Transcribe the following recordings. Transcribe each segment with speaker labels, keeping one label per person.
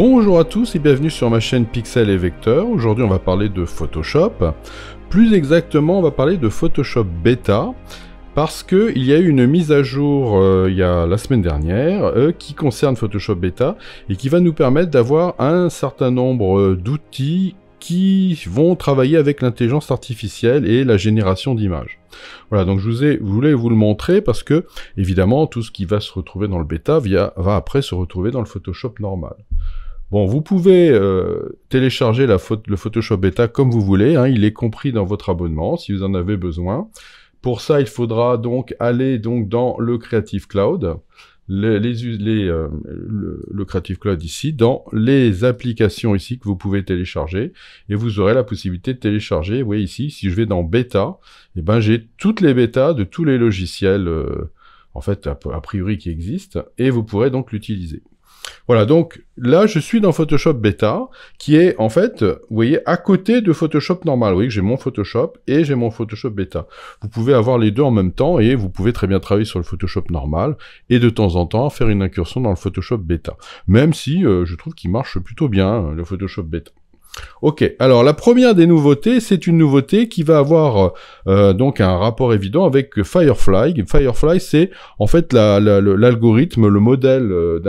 Speaker 1: Bonjour à tous et bienvenue sur ma chaîne Pixel et Vecteur. Aujourd'hui on va parler de Photoshop. Plus exactement on va parler de Photoshop Beta parce qu'il y a eu une mise à jour euh, il y a la semaine dernière euh, qui concerne Photoshop Beta et qui va nous permettre d'avoir un certain nombre euh, d'outils qui vont travailler avec l'intelligence artificielle et la génération d'images. Voilà, donc je vous ai, voulais vous le montrer parce que, évidemment, tout ce qui va se retrouver dans le bêta va après se retrouver dans le Photoshop normal. Bon, vous pouvez euh, télécharger la le Photoshop Beta comme vous voulez, hein, il est compris dans votre abonnement si vous en avez besoin. Pour ça, il faudra donc aller donc dans le Creative Cloud, les, euh, le, Creative Cloud ici, dans les applications ici que vous pouvez télécharger, et vous aurez la possibilité de télécharger. Vous voyez ici, si je vais dans Beta, et eh ben j'ai toutes les bêtas de tous les logiciels, euh, en fait a priori qui existent, et vous pourrez donc l'utiliser. Voilà, donc là, je suis dans Photoshop Beta, qui est en fait, euh, vous voyez, à côté de Photoshop normal. Vous voyez que j'ai mon Photoshop et j'ai mon Photoshop Beta. Vous pouvez avoir les deux en même temps et vous pouvez très bien travailler sur le Photoshop normal et de temps en temps faire une incursion dans le Photoshop Beta. Même si euh, je trouve qu'il marche plutôt bien, hein, le Photoshop Beta. Ok, alors la première des nouveautés, c'est une nouveauté qui va avoir euh, euh, donc un rapport évident avec Firefly. Firefly, c'est en fait l'algorithme, le modèle euh,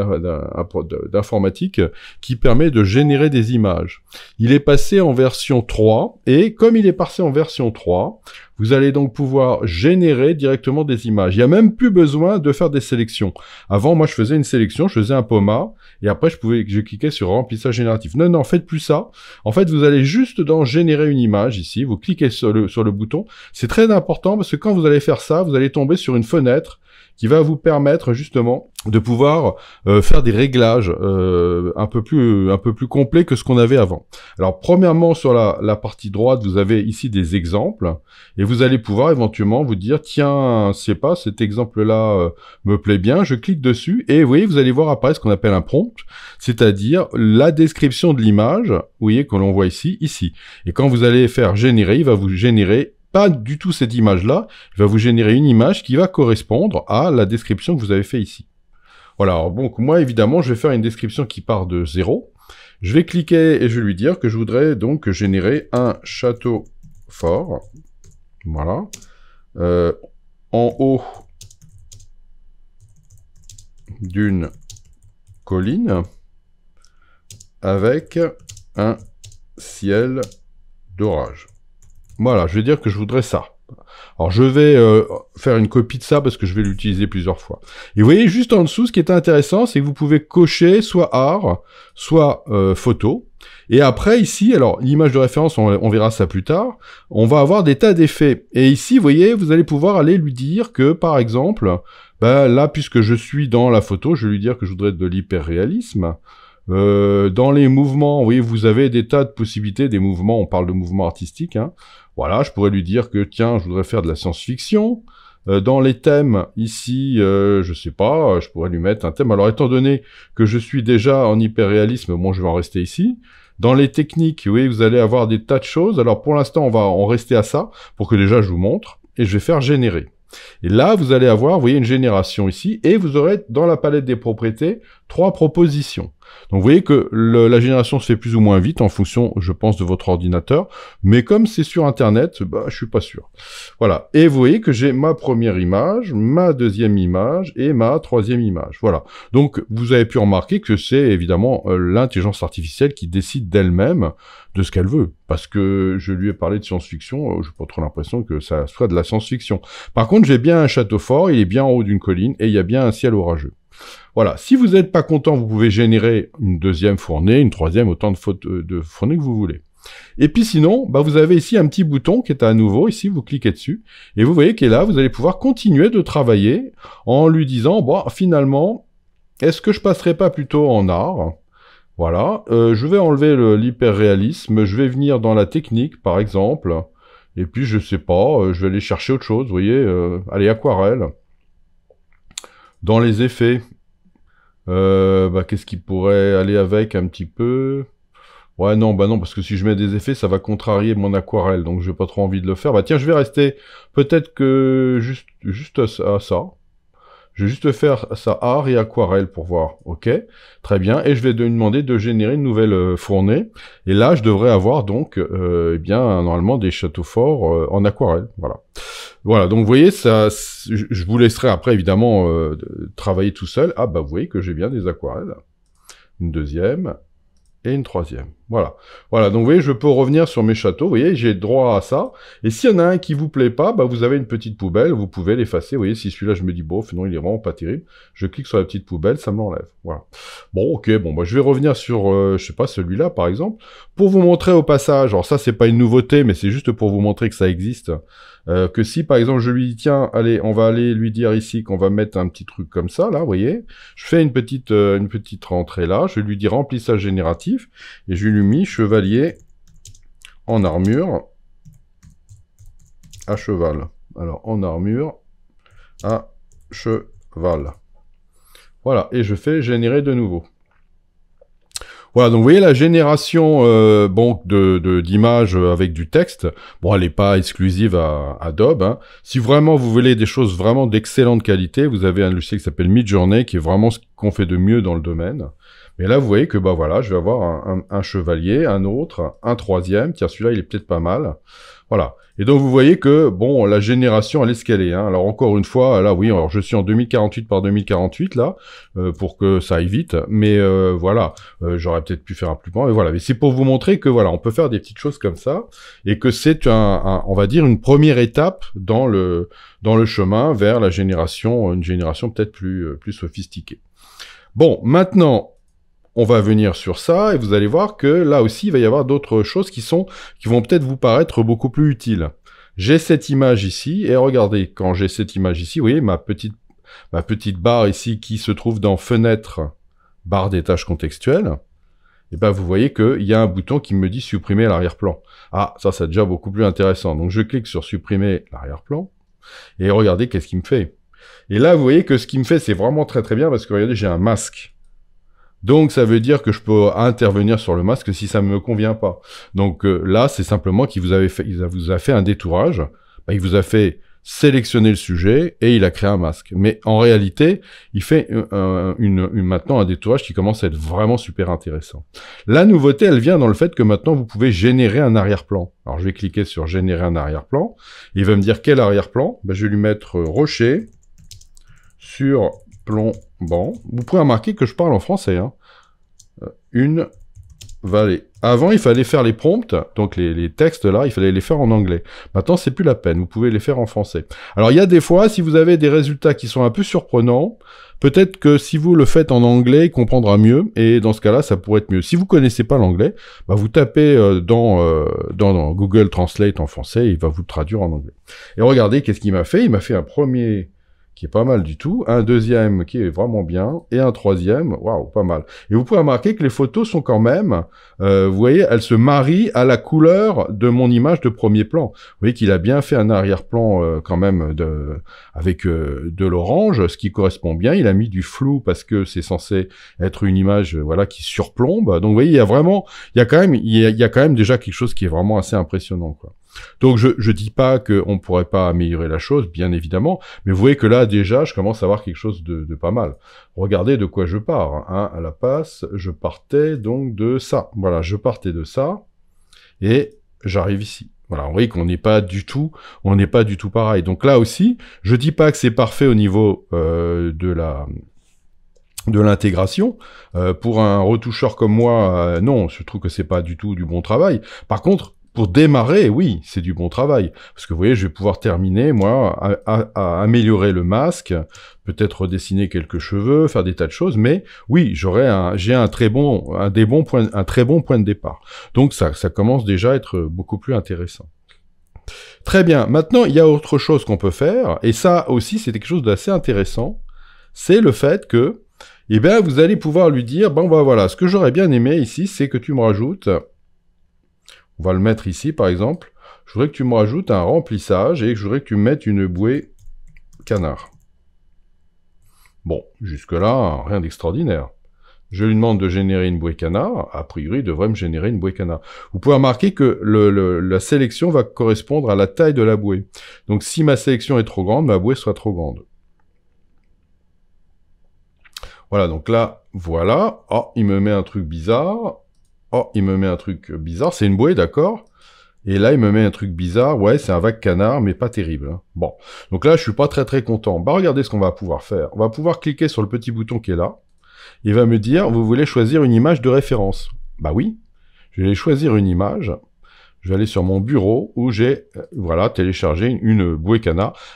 Speaker 1: d'informatique qui permet de générer des images. Il est passé en version 3 et comme il est passé en version 3, vous allez donc pouvoir générer directement des images. Il n'y a même plus besoin de faire des sélections. Avant, moi, je faisais une sélection, je faisais un poma, et après, je pouvais, je cliquais sur remplissage génératif. Non, non, faites plus ça. En fait, vous allez juste dans générer une image ici. Vous cliquez sur le, sur le bouton. C'est très important parce que quand vous allez faire ça, vous allez tomber sur une fenêtre qui va vous permettre justement de pouvoir euh, faire des réglages euh, un peu plus un peu plus complets que ce qu'on avait avant. Alors premièrement sur la, partie droite, vous avez ici des exemples et vous allez pouvoir éventuellement vous dire tiens c'est pas cet exemple là euh, me plaît bien, je clique dessus et vous voyez vous allez voir apparaître ce qu'on appelle un prompt, c'est-à-dire la description de l'image, vous voyez que l'on voit ici ici. Et quand vous allez faire générer, il va vous générer pas du tout cette image-là, il va vous générer une image qui va correspondre à la description que vous avez fait ici. Voilà, donc moi évidemment je vais faire une description qui part de zéro. Je vais cliquer et je vais lui dire que je voudrais donc générer un château fort. Voilà. Euh, en haut d'une colline avec un ciel d'orage. Voilà, je vais dire que je voudrais ça. Alors je vais euh, faire une copie de ça parce que je vais l'utiliser plusieurs fois. Et vous voyez juste en dessous, ce qui est intéressant, c'est que vous pouvez cocher soit art, soit euh, photo. Et après ici, alors l'image de référence, on, verra ça plus tard, on va avoir des tas d'effets. Et ici, vous voyez, vous allez pouvoir aller lui dire que, par exemple, ben là, puisque je suis dans la photo, je vais lui dire que je voudrais de l'hyperréalisme. Euh, dans les mouvements, oui, vous avez des tas de possibilités, des mouvements, on parle de mouvements artistiques. Hein. Voilà, je pourrais lui dire que, tiens, je voudrais faire de la science-fiction. Euh, dans les thèmes, ici, euh, je sais pas, je pourrais lui mettre un thème. Alors, étant donné que je suis déjà en hyperréalisme, bon, je vais en rester ici. Dans les techniques, oui, vous allez avoir des tas de choses. Alors, pour l'instant, on va en rester à ça, pour que déjà, je vous montre. Et je vais faire générer. Et là, vous allez avoir, vous voyez, une génération ici, et vous aurez dans la palette des propriétés trois propositions. Donc vous voyez que la génération se fait plus ou moins vite en fonction, je pense, de votre ordinateur. Mais comme c'est sur Internet, bah, je suis pas sûr. Voilà. Et vous voyez que j'ai ma première image, ma deuxième image et ma troisième image. Voilà. Donc vous avez pu remarquer que c'est évidemment euh, l'intelligence artificielle qui décide d'elle-même de ce qu'elle veut. Parce que je lui ai parlé de science-fiction, euh, je n'ai pas trop l'impression que ça soit de la science-fiction. Par contre, j'ai bien un château fort, il est bien en haut d'une colline et il y a bien un ciel orageux. Voilà. Si vous n'êtes pas content, vous pouvez générer une deuxième fournée, une troisième, autant de, euh, de fournées que vous voulez. Et puis sinon, bah vous avez ici un petit bouton qui est à nouveau, ici vous cliquez dessus, et vous voyez est là, vous allez pouvoir continuer de travailler en lui disant, bon, finalement, est-ce que je passerai pas plutôt en art Voilà, euh, je vais enlever l'hyperréalisme, je vais venir dans la technique par exemple, et puis je sais pas, euh, je vais aller chercher autre chose, vous voyez, allez, aquarelle. Dans les effets, euh, bah, qu'est-ce qui pourrait aller avec un petit peu Ouais, non, bah non, parce que si je mets des effets, ça va contrarier mon aquarelle, donc j'ai pas trop envie de le faire. Bah tiens, je vais rester peut-être que juste, juste à ça. Je vais juste faire ça art et aquarelle pour voir. OK, très bien. Et je vais lui demander de générer une nouvelle euh, fournée. Et là, je devrais avoir donc, euh, eh bien, normalement des châteaux forts euh, en aquarelle. Voilà. Voilà, donc vous voyez, ça, je vous laisserai après, évidemment, euh, travailler tout seul. Ah bah, vous voyez que j'ai bien des aquarelles. Une deuxième et une troisième. Voilà. Voilà, donc vous voyez, je peux revenir sur mes châteaux, vous voyez, j'ai droit à ça. Et s'il y en a un qui vous plaît pas, bah, vous avez une petite poubelle, vous pouvez l'effacer. Vous voyez, si celui-là, je me dis, bon, non, il est vraiment pas terrible. Je clique sur la petite poubelle, ça me l'enlève. Voilà. Bon, ok, bon, bah, je vais revenir sur, euh, je sais pas, celui-là, par exemple, pour vous montrer au passage, alors ça, c'est pas une nouveauté, mais c'est juste pour vous montrer que ça existe, euh, que si, par exemple, je lui dis, tiens, allez, on va aller lui dire ici qu'on va mettre un petit truc comme ça, là, vous voyez, je fais une petite, euh, une petite rentrée là, je lui dis remplissage génératif, et je lui mi chevalier en armure à cheval. Alors, en armure à cheval. Voilà, et je fais générer de nouveau. Voilà, donc vous voyez la génération bon, euh, de d'images avec du texte. Bon, elle n'est pas exclusive à, Adobe. Hein. Si vraiment vous voulez des choses vraiment d'excellente qualité, vous avez un logiciel qui s'appelle Midjourney, qui est vraiment ce qu'on fait de mieux dans le domaine. Mais là, vous voyez que bah voilà, je vais avoir un, chevalier, un autre, un troisième. Tiens, celui-là, il est peut-être pas mal. Voilà. Et donc vous voyez que bon, la génération elle est scalée. Hein. Alors encore une fois, là oui, alors je suis en 2048 par 2048 là euh, pour que ça aille vite. Mais euh, voilà, euh, j'aurais peut-être pu faire un plus grand. Mais voilà, mais c'est pour vous montrer que voilà, on peut faire des petites choses comme ça et que c'est un, on va dire une première étape dans le dans le chemin vers la génération, une génération peut-être plus plus sophistiquée. Bon, maintenant, on va venir sur ça et vous allez voir que là aussi il va y avoir d'autres choses qui sont qui vont peut-être vous paraître beaucoup plus utiles. J'ai cette image ici et regardez quand j'ai cette image ici, vous voyez ma petite ma petite barre ici qui se trouve dans fenêtre barre des tâches contextuelles. Et eh ben vous voyez qu'il y a un bouton qui me dit supprimer l'arrière-plan. Ah ça c'est déjà beaucoup plus intéressant. Donc je clique sur supprimer l'arrière-plan et regardez qu'est-ce qu'il me fait. Et là vous voyez que ce qu'il me fait c'est vraiment très très bien parce que regardez j'ai un masque. Donc ça veut dire que je peux intervenir sur le masque si ça ne me convient pas. Donc euh, là, c'est simplement qu'il vous, fait, il vous a fait un détourage, bah, il vous a fait sélectionner le sujet et il a créé un masque. Mais en réalité, il fait euh, une, maintenant un détourage qui commence à être vraiment super intéressant. La nouveauté, elle vient dans le fait que maintenant, vous pouvez générer un arrière-plan. Alors je vais cliquer sur générer un arrière-plan. Il va me dire quel arrière-plan. Bah, je vais lui mettre euh, rocher sur bon Vous pouvez remarquer que je parle en français. Hein. Euh, une vallée. Avant, il fallait faire les prompts, donc les, textes là, il fallait les faire en anglais. Maintenant, c'est plus la peine, vous pouvez les faire en français. Alors, il y a des fois, si vous avez des résultats qui sont un peu surprenants, peut-être que si vous le faites en anglais, il comprendra mieux, et dans ce cas-là, ça pourrait être mieux. Si vous connaissez pas l'anglais, bah, vous tapez euh, euh, dans, dans, Google Translate en français, il va vous traduire en anglais. Et regardez, qu'est-ce qu'il m'a fait Il m'a fait un premier qui est pas mal du tout, un deuxième qui est vraiment bien, et un troisième, waouh, pas mal. Et vous pouvez remarquer que les photos sont quand même, euh, vous voyez, elles se marient à la couleur de mon image de premier plan. Vous voyez qu'il a bien fait un arrière-plan euh, quand même de, avec euh, de l'orange, ce qui correspond bien. Il a mis du flou parce que c'est censé être une image voilà qui surplombe. Donc vous voyez, il y a vraiment, il y a quand même, il y quand même déjà quelque chose qui est vraiment assez impressionnant quoi. Donc je ne dis pas qu'on ne pourrait pas améliorer la chose, bien évidemment, mais vous voyez que là déjà, je commence à voir quelque chose de, pas mal. Regardez de quoi je pars. Hein, à la passe, je partais donc de ça. Voilà, je partais de ça, et j'arrive ici. Voilà, vous voyez qu'on n'est pas du tout, on n'est pas du tout pareil. Donc là aussi, je dis pas que c'est parfait au niveau euh, de la de l'intégration. Euh, pour un retoucheur comme moi, euh, non, je trouve que c'est pas du tout du bon travail. Par contre, pour démarrer, oui, c'est du bon travail. Parce que vous voyez, je vais pouvoir terminer, moi, à, améliorer le masque, peut-être redessiner quelques cheveux, faire des tas de choses, mais oui, j'aurai un, j'ai un très bon, un des bons un très bon point de départ. Donc ça, ça commence déjà à être beaucoup plus intéressant. Très bien. Maintenant, il y a autre chose qu'on peut faire, et ça aussi, c'est quelque chose d'assez intéressant. C'est le fait que, eh bien, vous allez pouvoir lui dire, bon, bah, voilà, ce que j'aurais bien aimé ici, c'est que tu me rajoutes on va le mettre ici, par exemple. Je voudrais que tu me rajoutes un remplissage et je voudrais que tu mettes une bouée canard. Bon, jusque-là, rien d'extraordinaire. Je lui demande de générer une bouée canard. A priori, il devrait me générer une bouée canard. Vous pouvez remarquer que la sélection va correspondre à la taille de la bouée. Donc, si ma sélection est trop grande, ma bouée sera trop grande. Voilà, donc là, voilà. Oh, il me met un truc bizarre. Oh, il me met un truc bizarre. C'est une bouée, d'accord. Et là, il me met un truc bizarre. Ouais, c'est un vague canard, mais pas terrible. Hein. Bon. Donc là, je suis pas très très content. Bah, regardez ce qu'on va pouvoir faire. On va pouvoir cliquer sur le petit bouton qui est là. Il va me dire, vous voulez choisir une image de référence. Bah oui. Je vais choisir une image. Je vais aller sur mon bureau où j'ai euh, voilà téléchargé une, une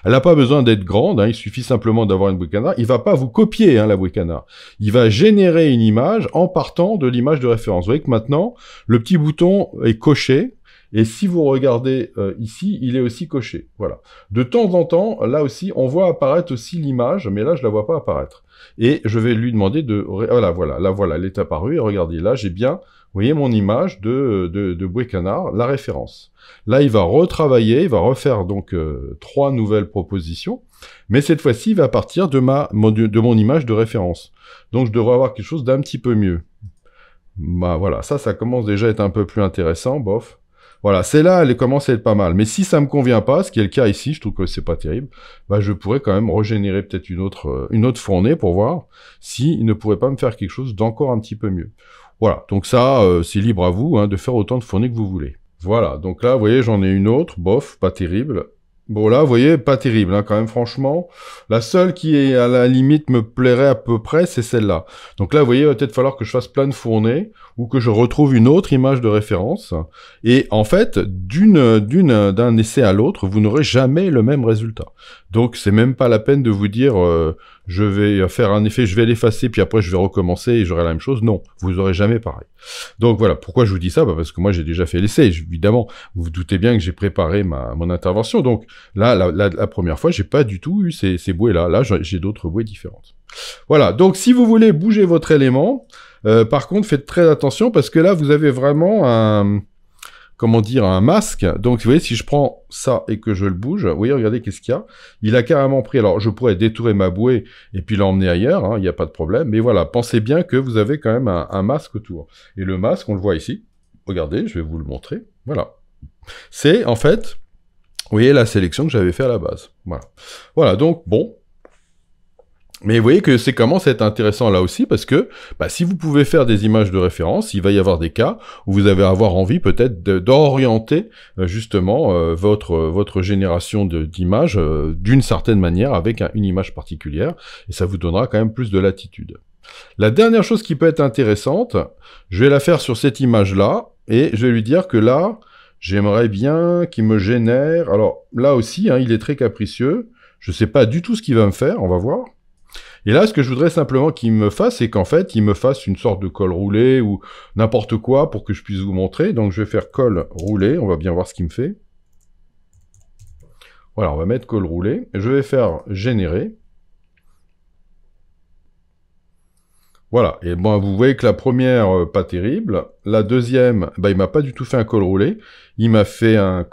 Speaker 1: Elle n'a pas besoin d'être grande, hein. il suffit simplement d'avoir une Buekana. Il va pas vous copier hein, la Buekana. Il va générer une image en partant de l'image de référence. Vous voyez que maintenant, le petit bouton est coché et si vous regardez euh, ici, il est aussi coché. Voilà. De temps en temps, là aussi, on voit apparaître aussi l'image, mais là, je la vois pas apparaître. Et je vais lui demander de... Voilà, voilà, là, voilà, elle est apparue. Et regardez, là, j'ai bien, vous voyez, mon image de, de, de Boué Canard, la référence. Là, il va retravailler, il va refaire donc euh, trois nouvelles propositions. Mais cette fois-ci, il va partir de, ma, de mon image de référence. Donc, je devrais avoir quelque chose d'un petit peu mieux. Bah voilà, ça, ça commence déjà à être un peu plus intéressant, bof. Voilà, celle là, elle commence à être pas mal. Mais si ça me convient pas, ce qui est le cas ici, je trouve que c'est pas terrible, bah, je pourrais quand même régénérer peut-être une autre, euh, une autre fournée pour voir s'il il ne pourrait pas me faire quelque chose d'encore un petit peu mieux. Voilà, donc ça, euh, c'est libre à vous hein, de faire autant de fournées que vous voulez. Voilà, donc là, vous voyez, j'en ai une autre, bof, pas terrible. Bon là, vous voyez, pas terrible hein, quand même franchement. La seule qui est à la limite me plairait à peu près, c'est celle-là. Donc là, vous voyez, il va peut-être falloir que je fasse plein de fournées ou que je retrouve une autre image de référence. Et en fait, d'une, d'une, d'un essai à l'autre, vous n'aurez jamais le même résultat. Donc c'est même pas la peine de vous dire euh, je vais faire un effet, je vais l'effacer puis après je vais recommencer et j'aurai la même chose. Non, vous aurez jamais pareil. Donc voilà, pourquoi je vous dis ça bah, Parce que moi j'ai déjà fait l'essai. Évidemment, vous vous doutez bien que j'ai préparé ma mon intervention. Donc là, la, première fois, j'ai pas du tout eu ces, ces bouées là. Là, j'ai d'autres bouées différentes. Voilà. Donc si vous voulez bouger votre élément, euh, par contre, faites très attention parce que là vous avez vraiment un comment dire, un masque. Donc, vous voyez, si je prends ça et que je le bouge, vous voyez, regardez qu'est-ce qu'il y a. Il a carrément pris, alors je pourrais détourer ma bouée et puis l'emmener ailleurs, hein, il n'y a pas de problème. Mais voilà, pensez bien que vous avez quand même un, masque autour. Et le masque, on le voit ici. Regardez, je vais vous le montrer. Voilà. C'est, en fait, vous voyez la sélection que j'avais fait à la base. Voilà. Voilà, donc bon, mais vous voyez que c'est à être intéressant là aussi parce que bah, si vous pouvez faire des images de référence, il va y avoir des cas où vous allez avoir envie peut-être d'orienter euh, justement euh, votre euh, votre génération d'images d'une certaine manière avec une image particulière et ça vous donnera quand même plus de latitude. La dernière chose qui peut être intéressante, je vais la faire sur cette image là et je vais lui dire que là j'aimerais bien qu'il me génère. Alors là aussi, hein, il est très capricieux. Je ne sais pas du tout ce qu'il va me faire, on va voir. Et là, ce que je voudrais simplement qu'il me fasse, c'est qu'en fait, il me fasse une sorte de colle roulé ou n'importe quoi pour que je puisse vous montrer. Donc, je vais faire colle roulé. On va bien voir ce qu'il me fait. Voilà, on va mettre colle roulé. Je vais faire générer. Voilà. Et bon, vous voyez que la première, euh, pas terrible. La deuxième, bah, il m'a pas du tout fait un col roulé. Il m'a fait un,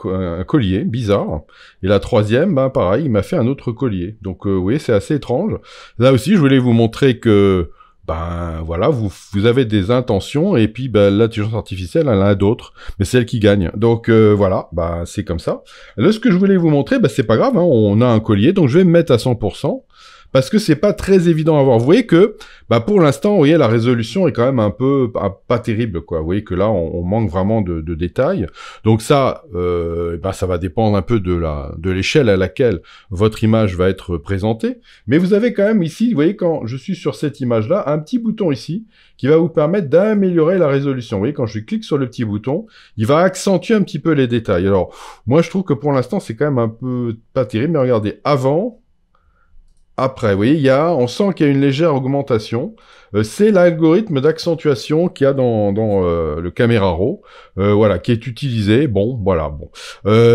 Speaker 1: collier, bizarre. Et la troisième, ben pareil, il m'a fait un autre collier. Donc, euh, vous voyez, c'est assez étrange. Là aussi, je voulais vous montrer que, ben, voilà, vous, vous avez des intentions, et puis, ben, l'intelligence artificielle, elle a d'autres, mais c'est elle qui gagne. Donc, euh, voilà, ben, c'est comme ça. Là, ce que je voulais vous montrer, ben, c'est pas grave, hein. on a un collier, donc je vais me mettre à 100% parce que c'est pas très évident à voir. Vous voyez que, bah, pour l'instant, vous voyez, la résolution est quand même un peu ah, pas terrible, quoi. Vous voyez que là, on, manque vraiment de, de, détails. Donc ça, euh, bah, ça va dépendre un peu de la de l'échelle à laquelle votre image va être présentée. Mais vous avez quand même ici, vous voyez, quand je suis sur cette image-là, un petit bouton ici qui va vous permettre d'améliorer la résolution. Vous voyez, quand je clique sur le petit bouton, il va accentuer un petit peu les détails. Alors, moi, je trouve que pour l'instant, c'est quand même un peu pas terrible. Mais regardez, avant, après. Vous voyez, il y a, on sent qu'il y a une légère augmentation. Euh, c'est l'algorithme d'accentuation qu'il y a dans, euh, le Camera Raw, euh, voilà, qui est utilisé. Bon, voilà, bon.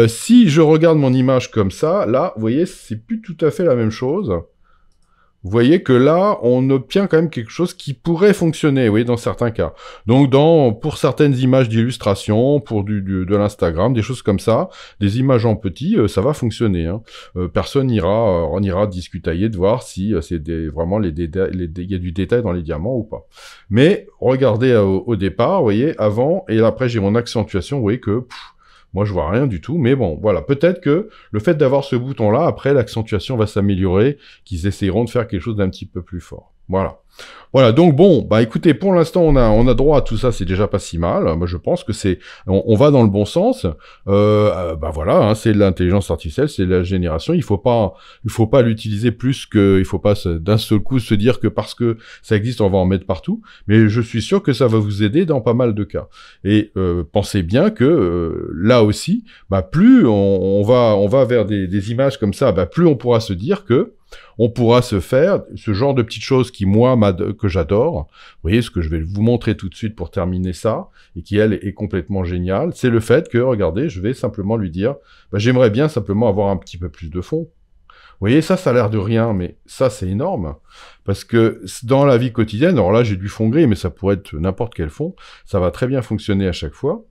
Speaker 1: si je regarde mon image comme ça, là, vous voyez, c'est plus tout à fait la même chose vous voyez que là, on obtient quand même quelque chose qui pourrait fonctionner, oui, dans certains cas. Donc, dans, pour certaines images d'illustration, pour du, de l'Instagram, des choses comme ça, des images en petit, euh, ça va fonctionner. Hein. Euh, personne n'ira, euh, on ira discutailler de voir si c'est vraiment les détails, y a du détail dans les diamants ou pas. Mais regardez au, départ, vous voyez, avant et après, j'ai mon accentuation, vous voyez que moi, je vois rien du tout, mais bon, voilà. Peut-être que le fait d'avoir ce bouton-là, après, l'accentuation va s'améliorer, qu'ils essayeront de faire quelque chose d'un petit peu plus fort. Voilà. Voilà, donc bon, bah écoutez, pour l'instant on a on a droit à tout ça, c'est déjà pas si mal. Moi je pense que c'est on, va dans le bon sens. Euh, euh bah voilà, hein, c'est l'intelligence artificielle, c'est la génération. Il faut pas il faut pas l'utiliser plus que il faut pas d'un seul coup se dire que parce que ça existe on va en mettre partout. Mais je suis sûr que ça va vous aider dans pas mal de cas. Et euh, pensez bien que euh, là aussi, bah plus on, va on va vers des, images comme ça, bah plus on pourra se dire que on pourra se faire ce genre de petites choses qui, moi, que j'adore. Vous voyez ce que je vais vous montrer tout de suite pour terminer ça, et qui, elle, est complètement géniale. C'est le fait que, regardez, je vais simplement lui dire, bah, j'aimerais bien simplement avoir un petit peu plus de fond. Vous voyez, ça, ça a l'air de rien, mais ça, c'est énorme. Parce que dans la vie quotidienne, alors là, j'ai du fond gris, mais ça pourrait être n'importe quel fond. Ça va très bien fonctionner à chaque fois.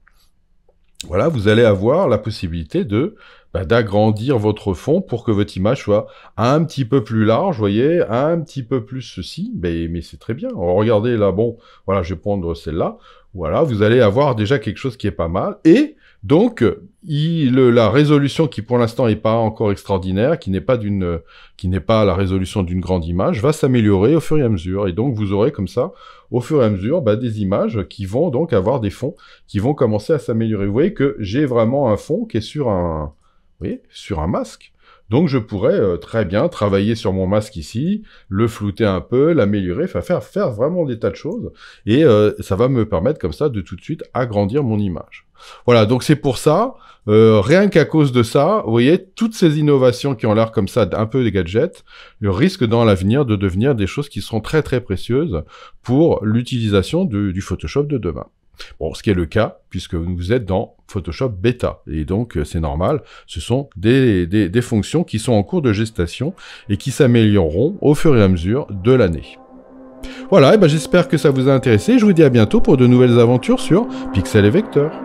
Speaker 1: Voilà, vous allez avoir la possibilité de bah, d'agrandir votre fond pour que votre image soit un petit peu plus large, voyez, un petit peu plus ceci, mais, c'est très bien. Regardez là, bon, voilà, je vais prendre celle-là. Voilà, vous allez avoir déjà quelque chose qui est pas mal. Et donc, la résolution qui pour l'instant n'est pas encore extraordinaire, qui n'est pas d'une, qui n'est pas la résolution d'une grande image, va s'améliorer au fur et à mesure. Et donc, vous aurez comme ça, au fur et à mesure, bah, des images qui vont donc avoir des fonds qui vont commencer à s'améliorer. Vous voyez que j'ai vraiment un fond qui est sur un, voyez, sur un masque. Donc je pourrais euh, très bien travailler sur mon masque ici, le flouter un peu, l'améliorer, faire, faire vraiment des tas de choses. Et euh, ça va me permettre comme ça de tout de suite agrandir mon image. Voilà, donc c'est pour ça, euh, rien qu'à cause de ça, vous voyez, toutes ces innovations qui ont l'air comme ça un peu des gadgets, risquent dans l'avenir de devenir des choses qui seront très très précieuses pour l'utilisation du Photoshop de demain. Bon, ce qui est le cas, puisque vous êtes dans Photoshop Beta. Et donc, euh, c'est normal, ce sont des, fonctions qui sont en cours de gestation et qui s'amélioreront au fur et à mesure de l'année. Voilà, et ben j'espère que ça vous a intéressé. Je vous dis à bientôt pour de nouvelles aventures sur Pixel et Vecteur.